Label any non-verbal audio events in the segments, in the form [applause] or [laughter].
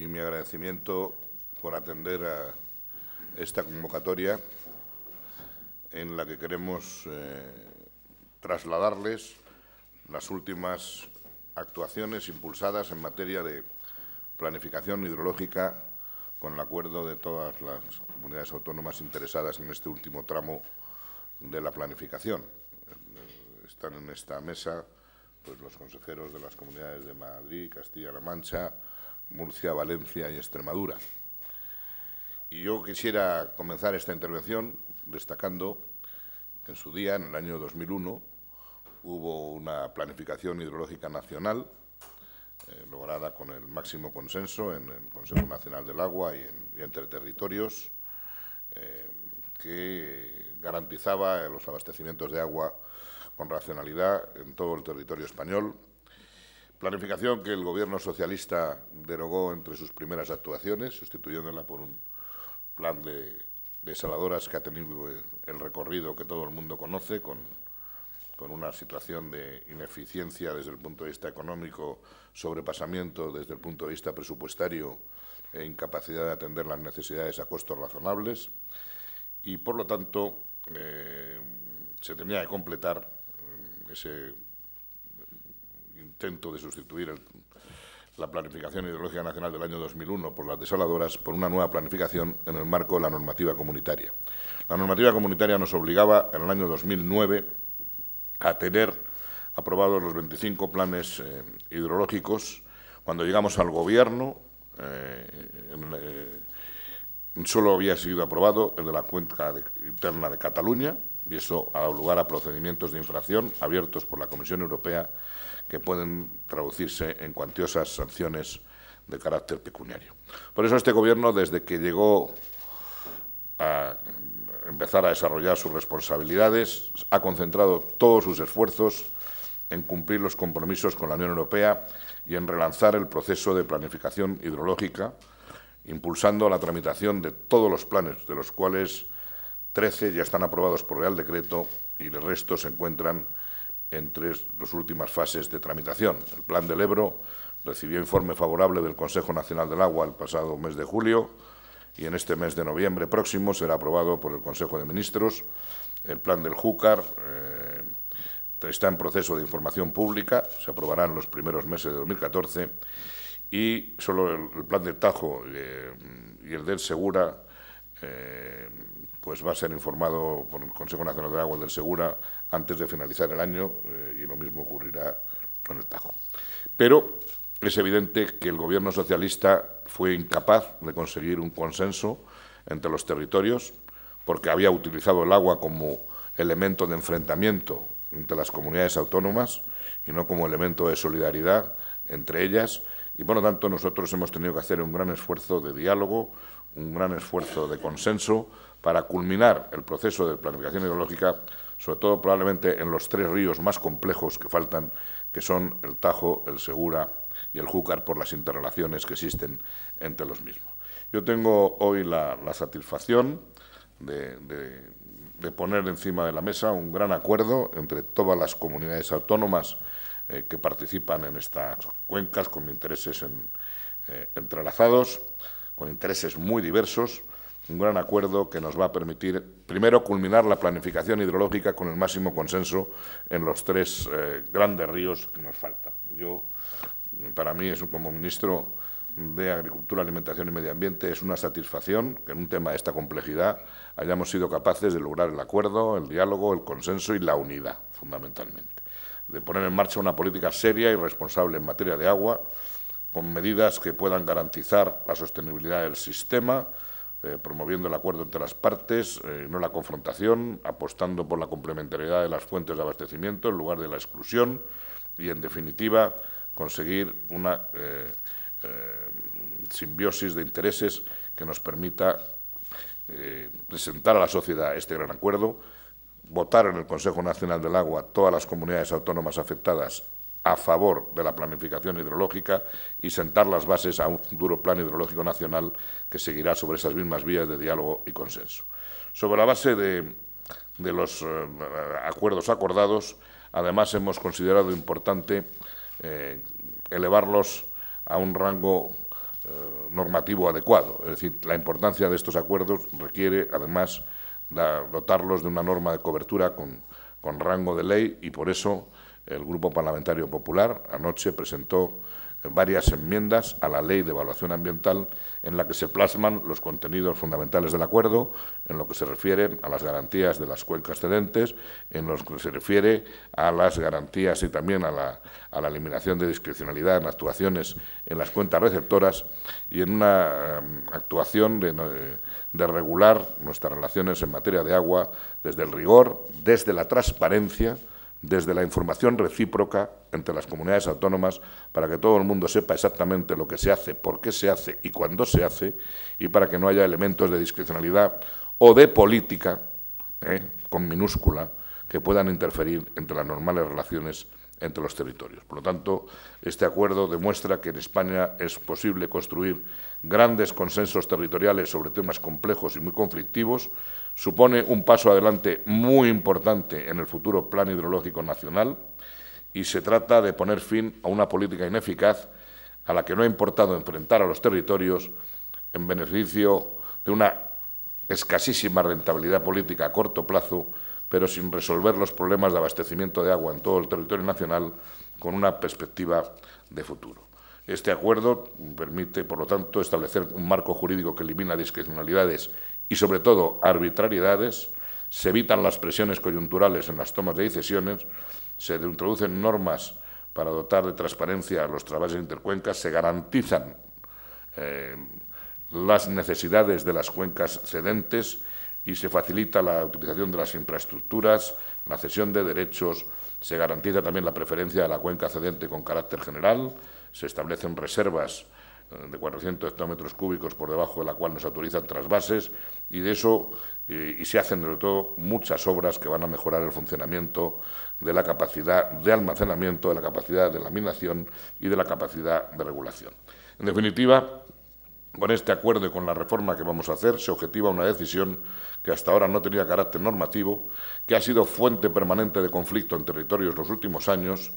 y mi agradecimiento por atender a esta convocatoria en la que queremos eh, trasladarles las últimas actuaciones impulsadas en materia de planificación hidrológica con el acuerdo de todas las comunidades autónomas interesadas en este último tramo de la planificación. Están en esta mesa pues, los consejeros de las comunidades de Madrid, Castilla-La Mancha, Murcia, Valencia y Extremadura. Y yo quisiera comenzar esta intervención destacando ...que en su día, en el año 2001, hubo una planificación hidrológica nacional eh, lograda con el máximo consenso en el Consejo Nacional del Agua y, entre territorios, eh, que garantizaba los abastecimientos de agua con racionalidad en todo el territorio español Planificación que el gobierno socialista derogó entre sus primeras actuaciones, sustituyéndola por un plan de saladoras que ha tenido el recorrido que todo el mundo conoce, con, una situación de ineficiencia desde el punto de vista económico, sobrepasamiento desde el punto de vista presupuestario e incapacidad de atender las necesidades a costos razonables. Y, por lo tanto, eh, se tenía que completar eh, ese intento de sustituir la planificación hidrológica nacional del año 2001 por las desaladoras por una nueva planificación en el marco de la normativa comunitaria. La normativa comunitaria nos obligaba en el año 2009 a tener aprobados los 25 planes eh, hidrológicos. Cuando llegamos al Gobierno, eh, eh, solo había sido aprobado el de la cuenca interna de Cataluña, y eso ha dado lugar a procedimientos de infracción abiertos por la Comisión Europea que pueden traducirse en cuantiosas sanciones de carácter pecuniario. Por eso este Gobierno, desde que llegó a empezar a desarrollar sus responsabilidades, ha concentrado todos sus esfuerzos en cumplir los compromisos con la Unión Europea y en relanzar el proceso de planificación hidrológica, impulsando la tramitación de todos los planes, de los cuales 13 ya están aprobados por Real Decreto y el resto se encuentran en las últimas fases de tramitación. El Plan del Ebro recibió informe favorable del Consejo Nacional del Agua el pasado mes de julio y en este mes de noviembre próximo será aprobado por el Consejo de Ministros. El Plan del Júcar eh, está en proceso de información pública, se aprobará en los primeros meses de 2014 y solo el, Plan del Tajo eh, y el del Segura eh, pues va a ser informado por el Consejo Nacional del Agua del Segura antes de finalizar el año eh, y lo mismo ocurrirá con el Tajo. Pero es evidente que el Gobierno socialista fue incapaz de conseguir un consenso entre los territorios porque había utilizado el agua como elemento de enfrentamiento entre las comunidades autónomas y no como elemento de solidaridad entre ellas. Y por lo tanto nosotros hemos tenido que hacer un gran esfuerzo de diálogo, un gran esfuerzo de consenso para culminar el proceso de planificación hidrológica, sobre todo probablemente en los tres ríos más complejos que faltan, que son el Tajo, el Segura y el Júcar, por las interrelaciones que existen entre los mismos. Yo tengo hoy la, satisfacción de, poner encima de la mesa un gran acuerdo entre todas las comunidades autónomas eh, que participan en estas cuencas con intereses eh, entrelazados con intereses muy diversos, un gran acuerdo que nos va a permitir, primero, culminar la planificación hidrológica con el máximo consenso en los tres eh, grandes ríos que nos faltan. Yo, para mí, es como ministro de Agricultura, Alimentación y Medio Ambiente, es una satisfacción que en un tema de esta complejidad hayamos sido capaces de lograr el acuerdo, el diálogo, el consenso y la unidad, fundamentalmente, de poner en marcha una política seria y responsable en materia de agua, con medidas que puedan garantizar la sostenibilidad del sistema, eh, promoviendo el acuerdo entre las partes, eh, no la confrontación, apostando por la complementariedad de las fuentes de abastecimiento en lugar de la exclusión y, en definitiva, conseguir una eh, simbiosis de intereses que nos permita presentar a la sociedad este gran acuerdo, votar en el Consejo Nacional del Agua todas las comunidades autónomas afectadas a favor de la planificación hidrológica y sentar las bases a un futuro plan hidrológico nacional que seguirá sobre esas mismas vías de diálogo y consenso. Sobre la base de, los eh, acuerdos acordados, además hemos considerado importante eh, elevarlos a un rango eh, normativo adecuado. Es decir, la importancia de estos acuerdos requiere, además, dotarlos de una norma de cobertura con, con rango de ley y por eso el Grupo Parlamentario Popular anoche presentó varias enmiendas a la Ley de Evaluación Ambiental en la que se plasman los contenidos fundamentales del acuerdo, en lo que se refiere a las garantías de las cuencas cedentes, en lo que se refiere a las garantías y también a la, eliminación de discrecionalidad en actuaciones en las cuentas receptoras y en una em, actuación eh, de regular nuestras relaciones en materia de agua desde el rigor, desde la transparencia, desde la información recíproca entre las comunidades autónomas para que todo el mundo sepa exactamente lo que se hace, por qué se hace y cuándo se hace, y para que no haya elementos de discrecionalidad o de política, ¿eh? con minúscula, que puedan interferir entre las normales relaciones entre los territorios. Por lo tanto, este acuerdo demuestra que en España es posible construir grandes consensos territoriales sobre temas complejos y muy conflictivos, supone un paso adelante muy importante en el futuro Plan Hidrológico Nacional y se trata de poner fin a una política ineficaz a la que no ha importado enfrentar a los territorios en beneficio de una escasísima rentabilidad política a corto plazo, pero sin resolver los problemas de abastecimiento de agua en todo el territorio nacional con una perspectiva de futuro. Este acuerdo permite, por lo tanto, establecer un marco jurídico que elimina discrecionalidades y, sobre todo, arbitrariedades, se evitan las presiones coyunturales en las tomas de decisiones, se introducen normas para dotar de transparencia a los trabajos de intercuencas, se garantizan eh, las necesidades de las cuencas cedentes y se facilita la utilización de las infraestructuras, la cesión de derechos, se garantiza también la preferencia de la cuenca cedente con carácter general, se establecen reservas eh, de 400 hectómetros cúbicos por debajo de la cual nos autorizan trasvases y de eso y se hacen sobre todo muchas obras que van a mejorar el funcionamiento de la capacidad de almacenamiento, de la capacidad de laminación y de la capacidad de regulación. En definitiva, con este acuerdo y con la reforma que vamos a hacer se objetiva una decisión que hasta ahora no tenía carácter normativo, que ha sido fuente permanente de conflicto en territorios los últimos años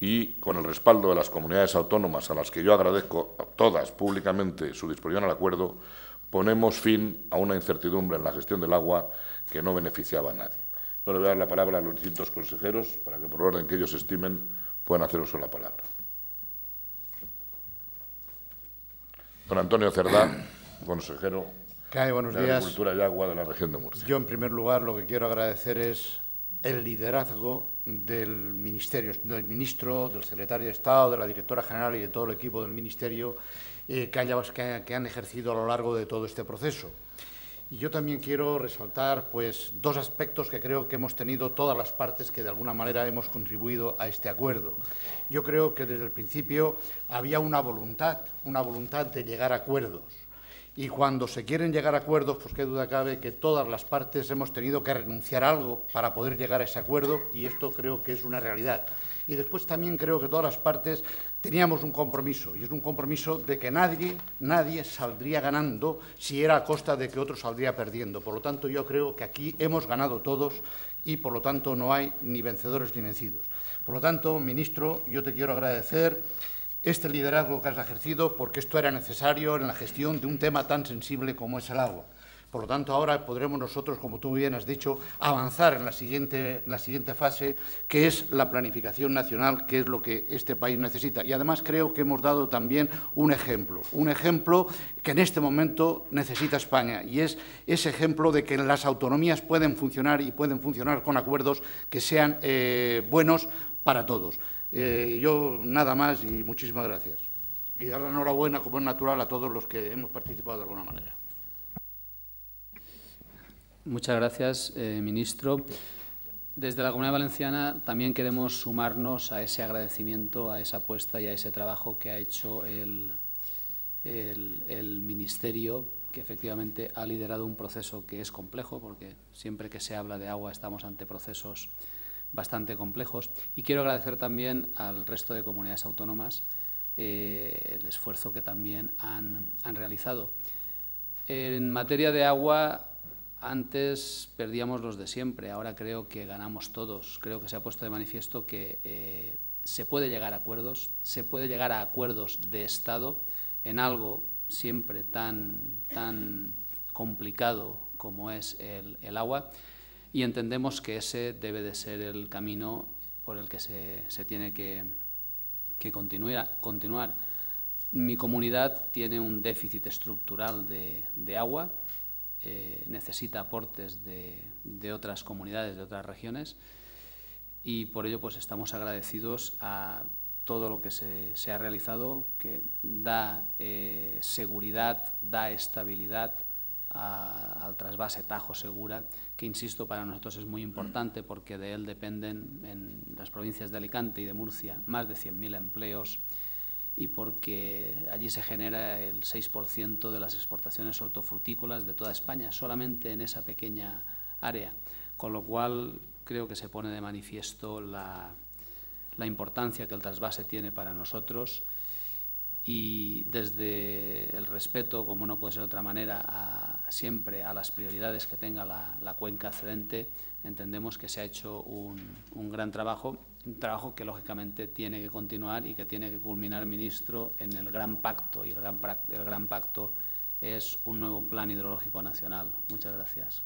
y con el respaldo de las comunidades autónomas a las que yo agradezco a todas públicamente su disposición al acuerdo, ponemos fin a una incertidumbre en la gestión del agua que no beneficiaba a nadie. Yo le voy a dar la palabra a los distintos consejeros para que, por orden que ellos estimen, puedan hacer uso de la palabra. Don Antonio Cerdá, [clears throat] consejero de Agricultura y Agua de la región de Murcia. Yo, en primer lugar, lo que quiero agradecer es el liderazgo del ministerio, del ministro, del secretario de Estado, de la directora general y de todo el equipo del ministerio eh, que, que, han ejercido a lo largo de todo este proceso. Y yo también quiero resaltar pues, dos aspectos que creo que hemos tenido todas las partes que de alguna manera hemos contribuido a este acuerdo. Yo creo que desde el principio había una voluntad, una voluntad de llegar a acuerdos y cuando se quieren llegar a acuerdos, pues qué duda cabe que todas las partes hemos tenido que renunciar a algo para poder llegar a ese acuerdo y esto creo que es una realidad. Y después también creo que todas las partes teníamos un compromiso y es un compromiso de que nadie, nadie saldría ganando si era a costa de que otro saldría perdiendo. Por lo tanto, yo creo que aquí hemos ganado todos y por lo tanto no hay ni vencedores ni vencidos. Por lo tanto, ministro, yo te quiero agradecer este liderazgo que has ejercido porque esto era necesario en la gestión de un tema tan sensible como es el agua. Por lo tanto, ahora podremos nosotros, como tú bien has dicho, avanzar en la siguiente, la siguiente fase, que es la planificación nacional, que es lo que este país necesita. Y además creo que hemos dado también un ejemplo, un ejemplo que en este momento necesita España, y es ese ejemplo de que las autonomías pueden funcionar y pueden funcionar con acuerdos que sean eh, buenos para todos. Eh, yo nada más y muchísimas gracias. Y dar la enhorabuena, como es natural, a todos los que hemos participado de alguna manera. Muchas gracias, eh, ministro. Desde la Comunidad Valenciana también queremos sumarnos a ese agradecimiento, a esa apuesta y a ese trabajo que ha hecho el, el Ministerio, que efectivamente ha liderado un proceso que es complejo, porque siempre que se habla de agua estamos ante procesos bastante complejos. Y quiero agradecer también al resto de comunidades autónomas eh, el esfuerzo que también han, realizado. En materia de agua, antes perdíamos los de siempre, ahora creo que ganamos todos. Creo que se ha puesto de manifiesto que eh, se puede llegar a acuerdos, se puede llegar a acuerdos de Estado en algo siempre tan, complicado como es el, el agua y entendemos que ese debe de ser el camino por el que se, tiene que, continuar, Mi comunidad tiene un déficit estructural de, agua, eh, necesita aportes de, otras comunidades, de otras regiones, y por ello pues, estamos agradecidos a todo lo que se, ha realizado, que da eh, seguridad, da estabilidad al trasvase Tajo Segura, que insisto para nosotros es muy importante porque de él dependen en las provincias de Alicante y de Murcia más de 100.000 empleos y porque allí se genera el 6% de las exportaciones hortofrutícolas de toda España, solamente en esa pequeña área, con lo cual creo que se pone de manifiesto la, la importancia que el trasvase tiene para nosotros y desde el respeto, como no puede ser de otra manera, siempre a las prioridades que tenga la, cuenca cedente, entendemos que se ha hecho un, gran trabajo, un trabajo que lógicamente tiene que continuar y que tiene que culminar, ministro, en el gran pacto, y el gran, el gran pacto es un nuevo plan hidrológico nacional. Muchas gracias.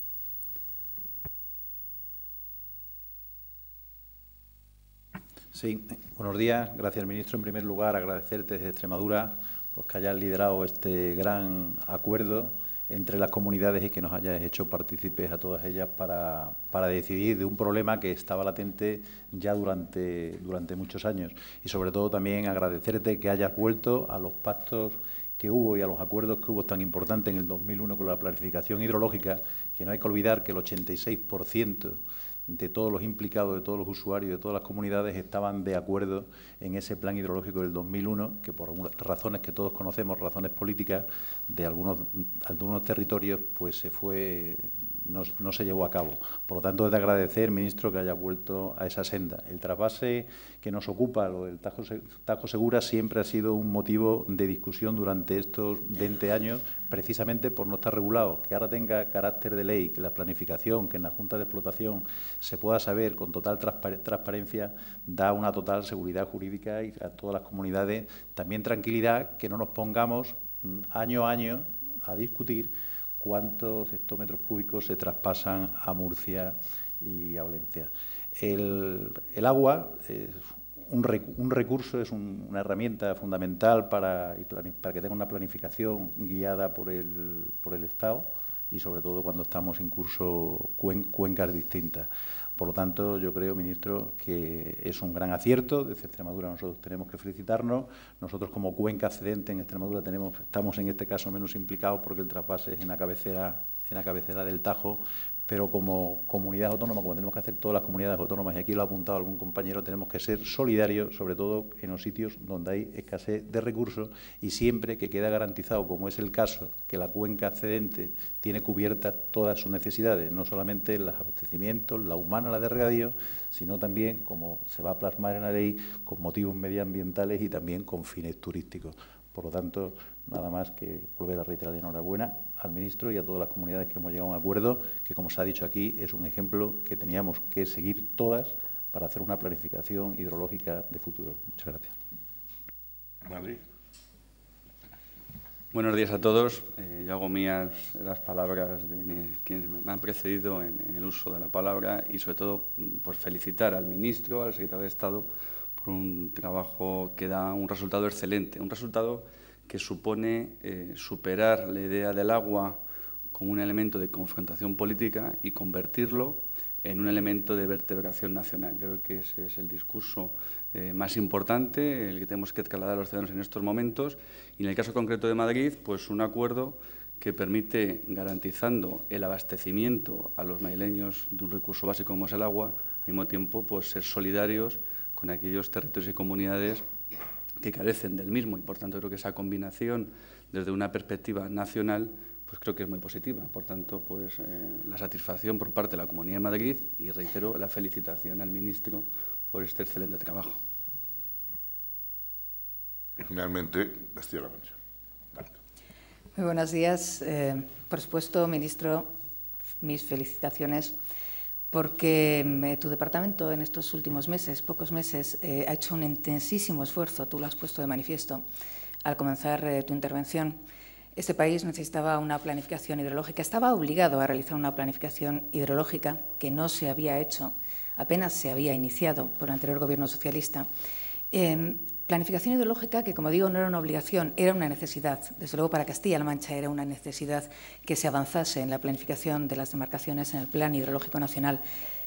Sí, buenos días. Gracias, ministro. En primer lugar, agradecerte desde Extremadura pues, que hayas liderado este gran acuerdo entre las comunidades y que nos hayas hecho partícipes a todas ellas para, decidir de un problema que estaba latente ya durante, durante muchos años. Y sobre todo también agradecerte que hayas vuelto a los pactos que hubo y a los acuerdos que hubo tan importantes en el 2001 con la planificación hidrológica, que no hay que olvidar que el 86% de todos los implicados, de todos los usuarios, de todas las comunidades, estaban de acuerdo en ese plan hidrológico del 2001, que por razones que todos conocemos, razones políticas de algunos, algunos territorios, pues se fue no, se llevó a cabo. Por lo tanto, es de agradecer, ministro, que haya vuelto a esa senda. El trasvase que nos ocupa, lo del Tajo, Tajo Segura, siempre ha sido un motivo de discusión durante estos 20 años, precisamente por no estar regulado. Que ahora tenga carácter de ley, que la planificación, que en la Junta de Explotación se pueda saber con total transparencia, da una total seguridad jurídica y a todas las comunidades también tranquilidad que no nos pongamos mm, año a año a discutir cuántos hectómetros cúbicos se traspasan a Murcia y a Valencia. El, agua es un, recurso, es una herramienta fundamental para, para, que tenga una planificación guiada por el, Estado y sobre todo cuando estamos en curso cuencas distintas. Por lo tanto, yo creo, ministro, que es un gran acierto. Desde Extremadura nosotros tenemos que felicitarnos. Nosotros como cuenca cedente en Extremadura estamos en este caso menos implicados porque el traspase es en la cabecera en la cabecera del Tajo, pero como comunidad autónoma, como tenemos que hacer todas las comunidades autónomas, y aquí lo ha apuntado algún compañero, tenemos que ser solidarios, sobre todo en los sitios donde hay escasez de recursos y siempre que queda garantizado, como es el caso, que la cuenca accedente tiene cubiertas todas sus necesidades, no solamente los abastecimientos, la humana, la de regadío, sino también, como se va a plasmar en la ley, con motivos medioambientales y también con fines turísticos. Por lo tanto, nada más que volver a reiterar enhorabuena al ministro y a todas las comunidades que hemos llegado a un acuerdo que, como se ha dicho aquí, es un ejemplo que teníamos que seguir todas para hacer una planificación hidrológica de futuro. Muchas gracias. Madrid. Buenos días a todos. Eh, yo hago mías las palabras de quienes me han precedido en, el uso de la palabra y, sobre todo, mm, por felicitar al ministro, al secretario de Estado, por un trabajo que da un resultado excelente, un resultado que supone eh, superar la idea del agua como un elemento de confrontación política y convertirlo en un elemento de vertebración nacional. Yo creo que ese es el discurso eh, más importante, el que tenemos que trasladar a los ciudadanos en estos momentos. Y en el caso concreto de Madrid, pues un acuerdo que permite, garantizando el abastecimiento a los madrileños de un recurso básico como es el agua, al mismo tiempo pues, ser solidarios con aquellos territorios y comunidades que carecen del mismo y por tanto creo que esa combinación desde una perspectiva nacional pues creo que es muy positiva. Por tanto, pues eh, la satisfacción por parte de la Comunidad de Madrid y reitero la felicitación al ministro por este excelente trabajo. finalmente, la Muy buenos días. Eh, por supuesto, ministro, mis felicitaciones porque mm, eh, tu departamento en estos últimos meses, pocos meses, eh, ha hecho un intensísimo esfuerzo, tú lo has puesto de manifiesto al comenzar eh, tu intervención. Este país necesitaba una planificación hidrológica, estaba obligado a realizar una planificación hidrológica que no se había hecho, apenas se había iniciado por el anterior gobierno socialista. Em, Planificación hidrológica, que, como digo, no era una obligación, era una necesidad. Desde luego para Castilla-La Mancha era una necesidad que se avanzase en la planificación de las demarcaciones en el Plan Hidrológico Nacional,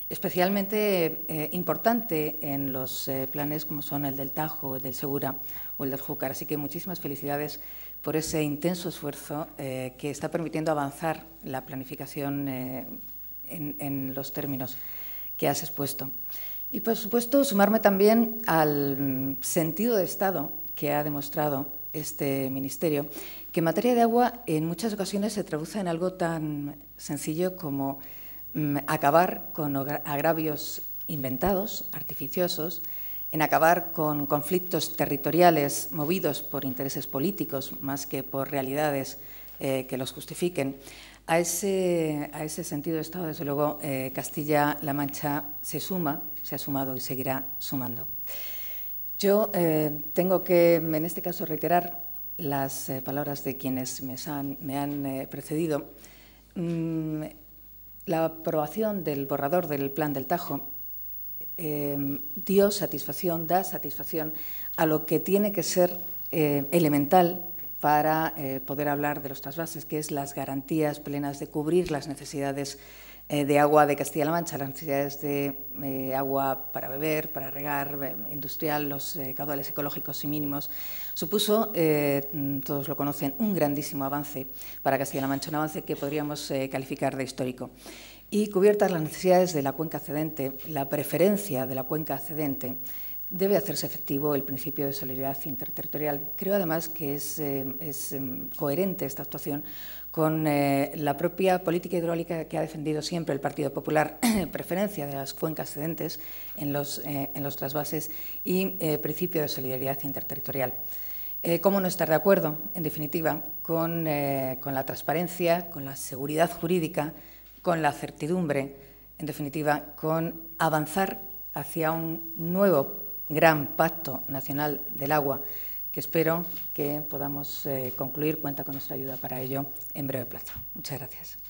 especialmente eh, importante en los eh, planes como son el del Tajo, el del Segura o el del Júcar. Así que muchísimas felicidades por ese intenso esfuerzo eh, que está permitiendo avanzar la planificación en los términos que has expuesto. Y por supuesto, sumarme también al sentido de Estado que ha demostrado este ministerio, que en materia de agua en muchas ocasiones se traduce en algo tan sencillo como mm, acabar con agravios inventados, artificiosos, en acabar con conflictos territoriales movidos por intereses políticos más que por realidades eh, que los justifiquen, a ese, sentido de Estado, desde luego, eh, Castilla-La Mancha se suma, se ha sumado y seguirá sumando. Yo eh, tengo que, en este caso, reiterar las eh, palabras de quienes me han, precedido. Mm, la aprobación del borrador del Plan del Tajo dio satisfacción, da satisfacción a lo que tiene que ser elemental para eh, poder hablar de los trasvases, que es las garantías plenas de cubrir las necesidades eh, de agua de Castilla-La Mancha, las necesidades de eh, agua para beber, para regar, industrial, los caudales ecológicos y mínimos, supuso, todos lo conocen, un grandísimo avance para Castilla-La Mancha, un avance que podríamos calificar de histórico. Y cubiertas las necesidades de la cuenca cedente, la preferencia de la cuenca cedente, debe hacerse efectivo el principio de solidaridad interterritorial. Creo además que es, eh, eh, coherente esta actuación con eh, la propia política hidráulica que ha defendido siempre el Partido Popular, [coughs] preferencia de las cuencas cedentes en los, en los trasvases y principio de solidaridad interterritorial. ¿Cómo no estar de acuerdo, en definitiva, con, con la transparencia, con la seguridad jurídica, con la certidumbre, en definitiva, con avanzar hacia un nuevo gran pacto nacional del agua, que espero que podamos eh, concluir, cuenta con nuestra ayuda para ello en breve plazo. Muchas gracias.